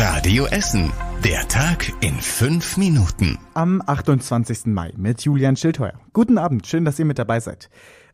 Radio Essen. Der Tag in fünf Minuten. Am 28. Mai mit Julian Schildheuer. Guten Abend, schön, dass ihr mit dabei seid.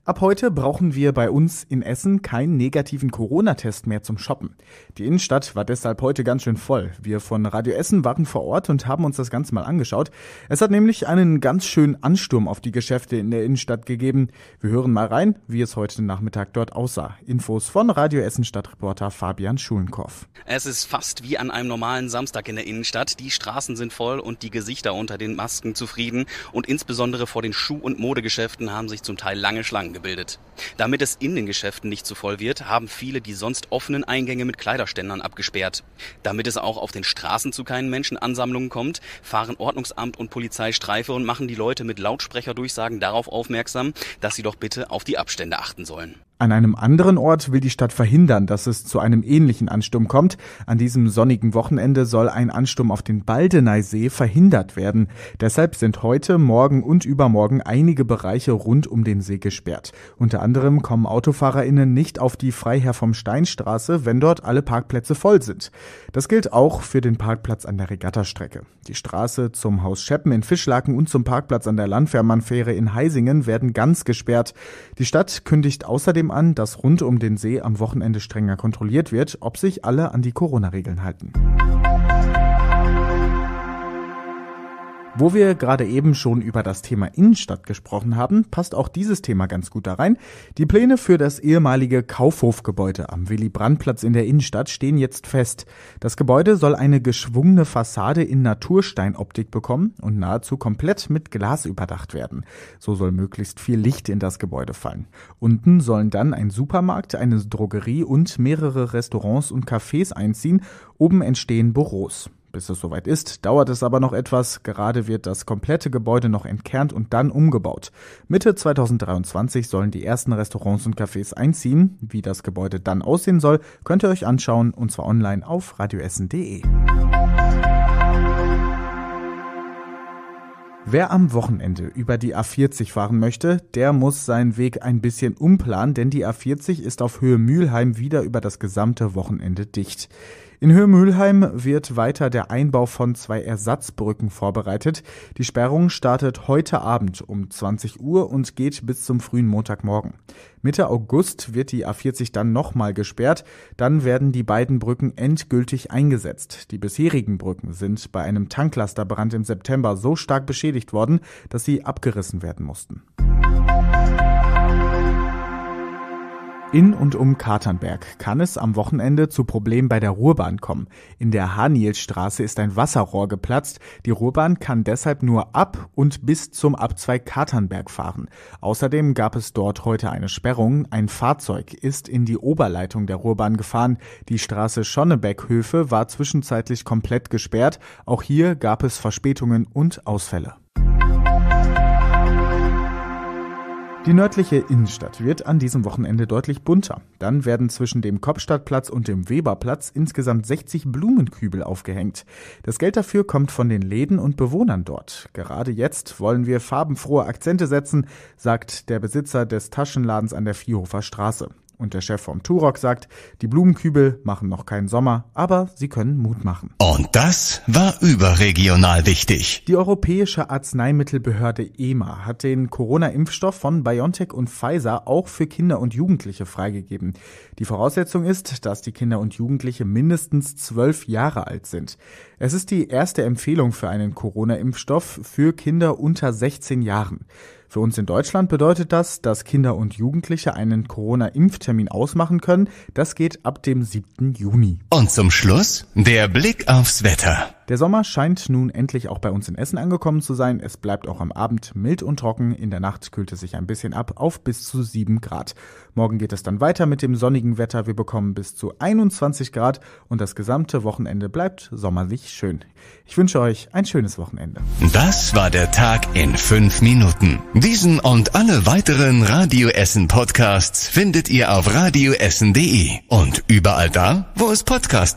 Ab heute brauchen wir bei uns in Essen keinen negativen Corona-Test mehr zum Shoppen. Die Innenstadt war deshalb heute ganz schön voll. Wir von Radio Essen waren vor Ort und haben uns das Ganze mal angeschaut. Es hat nämlich einen ganz schönen Ansturm auf die Geschäfte in der Innenstadt gegeben. Wir hören mal rein, wie es heute Nachmittag dort aussah. Infos von Radio Essen Stadtreporter Fabian Schulenkoff. Es ist fast wie an einem normalen Samstag in der Innenstadt. Die Straßen sind voll und die Gesichter unter den Masken zufrieden. Und insbesondere vor den Schuh- und Modegeschäften haben sich zum Teil lange Schlangen gebildet. Damit es in den Geschäften nicht zu voll wird, haben viele die sonst offenen Eingänge mit Kleiderständern abgesperrt. Damit es auch auf den Straßen zu keinen Menschenansammlungen kommt, fahren Ordnungsamt und Polizei Streife und machen die Leute mit Lautsprecherdurchsagen darauf aufmerksam, dass sie doch bitte auf die Abstände achten sollen. An einem anderen Ort will die Stadt verhindern, dass es zu einem ähnlichen Ansturm kommt. An diesem sonnigen Wochenende soll ein Ansturm auf den Baldeneysee verhindert werden. Deshalb sind heute, morgen und übermorgen einige Bereiche rund um den See gesperrt. Unter anderem kommen AutofahrerInnen nicht auf die Freiherr vom Steinstraße, wenn dort alle Parkplätze voll sind. Das gilt auch für den Parkplatz an der Regattastrecke. Die Straße zum Haus Scheppen in Fischlaken und zum Parkplatz an der Landfährmannfähre in Heisingen werden ganz gesperrt. Die Stadt kündigt außerdem außerdem an, dass rund um den See am Wochenende strenger kontrolliert wird, ob sich alle an die Corona-Regeln halten. Wo wir gerade eben schon über das Thema Innenstadt gesprochen haben, passt auch dieses Thema ganz gut da rein. Die Pläne für das ehemalige Kaufhofgebäude am Willy-Brandt-Platz in der Innenstadt stehen jetzt fest. Das Gebäude soll eine geschwungene Fassade in Natursteinoptik bekommen und nahezu komplett mit Glas überdacht werden. So soll möglichst viel Licht in das Gebäude fallen. Unten sollen dann ein Supermarkt, eine Drogerie und mehrere Restaurants und Cafés einziehen. Oben entstehen Büros. Bis es soweit ist, dauert es aber noch etwas. Gerade wird das komplette Gebäude noch entkernt und dann umgebaut. Mitte 2023 sollen die ersten Restaurants und Cafés einziehen. Wie das Gebäude dann aussehen soll, könnt ihr euch anschauen und zwar online auf radioessen.de. Wer am Wochenende über die A40 fahren möchte, der muss seinen Weg ein bisschen umplanen, denn die A40 ist auf Höhe Mühlheim wieder über das gesamte Wochenende dicht. In Höhe Mülheim wird weiter der Einbau von zwei Ersatzbrücken vorbereitet. Die Sperrung startet heute Abend um 20 Uhr und geht bis zum frühen Montagmorgen. Mitte August wird die A40 dann nochmal gesperrt. Dann werden die beiden Brücken endgültig eingesetzt. Die bisherigen Brücken sind bei einem Tanklasterbrand im September so stark beschädigt worden, dass sie abgerissen werden mussten. Musik in und um Katernberg kann es am Wochenende zu Problemen bei der Ruhrbahn kommen. In der Hanielstraße ist ein Wasserrohr geplatzt. Die Ruhrbahn kann deshalb nur ab und bis zum Abzweig Katernberg fahren. Außerdem gab es dort heute eine Sperrung. Ein Fahrzeug ist in die Oberleitung der Ruhrbahn gefahren. Die Straße Schonnebeckhöfe war zwischenzeitlich komplett gesperrt. Auch hier gab es Verspätungen und Ausfälle. Die nördliche Innenstadt wird an diesem Wochenende deutlich bunter. Dann werden zwischen dem Kopfstadtplatz und dem Weberplatz insgesamt 60 Blumenkübel aufgehängt. Das Geld dafür kommt von den Läden und Bewohnern dort. Gerade jetzt wollen wir farbenfrohe Akzente setzen, sagt der Besitzer des Taschenladens an der Viehofer Straße. Und der Chef vom Turok sagt, die Blumenkübel machen noch keinen Sommer, aber sie können Mut machen. Und das war überregional wichtig. Die Europäische Arzneimittelbehörde EMA hat den Corona-Impfstoff von BioNTech und Pfizer auch für Kinder und Jugendliche freigegeben. Die Voraussetzung ist, dass die Kinder und Jugendliche mindestens zwölf Jahre alt sind. Es ist die erste Empfehlung für einen Corona-Impfstoff für Kinder unter 16 Jahren. Für uns in Deutschland bedeutet das, dass Kinder und Jugendliche einen Corona-Impftermin ausmachen können. Das geht ab dem 7. Juni. Und zum Schluss der Blick aufs Wetter. Der Sommer scheint nun endlich auch bei uns in Essen angekommen zu sein. Es bleibt auch am Abend mild und trocken. In der Nacht kühlt es sich ein bisschen ab auf bis zu 7 Grad. Morgen geht es dann weiter mit dem sonnigen Wetter. Wir bekommen bis zu 21 Grad und das gesamte Wochenende bleibt sommerlich schön. Ich wünsche euch ein schönes Wochenende. Das war der Tag in 5 Minuten. Diesen und alle weiteren Radio Essen Podcasts findet ihr auf radioessen.de und überall da, wo es Podcasts